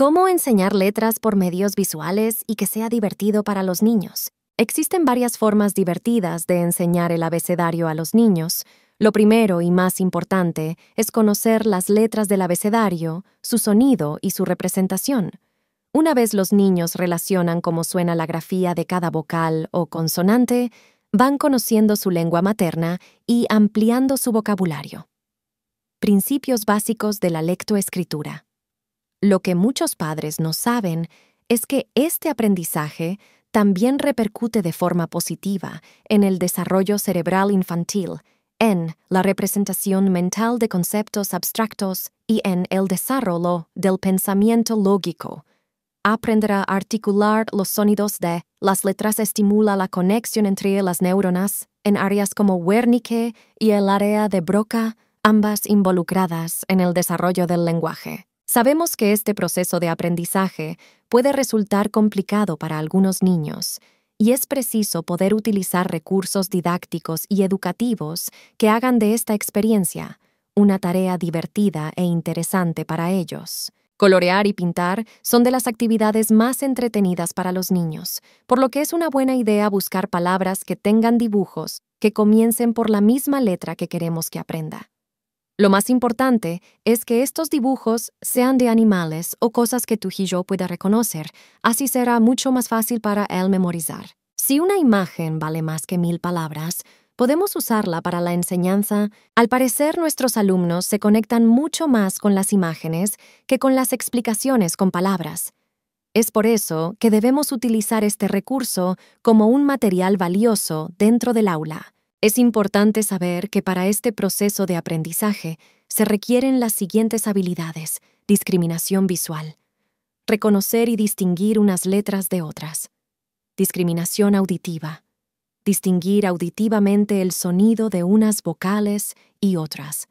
¿Cómo enseñar letras por medios visuales y que sea divertido para los niños? Existen varias formas divertidas de enseñar el abecedario a los niños. Lo primero y más importante es conocer las letras del abecedario, su sonido y su representación. Una vez los niños relacionan cómo suena la grafía de cada vocal o consonante, van conociendo su lengua materna y ampliando su vocabulario. Principios básicos de la lectoescritura. Lo que muchos padres no saben es que este aprendizaje también repercute de forma positiva en el desarrollo cerebral infantil, en la representación mental de conceptos abstractos y en el desarrollo del pensamiento lógico. Aprender a articular los sonidos de las letras estimula la conexión entre las neuronas en áreas como Wernicke y el área de Broca, ambas involucradas en el desarrollo del lenguaje. Sabemos que este proceso de aprendizaje puede resultar complicado para algunos niños, y es preciso poder utilizar recursos didácticos y educativos que hagan de esta experiencia una tarea divertida e interesante para ellos. Colorear y pintar son de las actividades más entretenidas para los niños, por lo que es una buena idea buscar palabras que tengan dibujos que comiencen por la misma letra que queremos que aprenda. Lo más importante es que estos dibujos sean de animales o cosas que tu hijo pueda reconocer, así será mucho más fácil para él memorizar. Si una imagen vale más que mil palabras, podemos usarla para la enseñanza. Al parecer, nuestros alumnos se conectan mucho más con las imágenes que con las explicaciones con palabras. Es por eso que debemos utilizar este recurso como un material valioso dentro del aula. Es importante saber que para este proceso de aprendizaje se requieren las siguientes habilidades, discriminación visual, reconocer y distinguir unas letras de otras, discriminación auditiva, distinguir auditivamente el sonido de unas vocales y otras,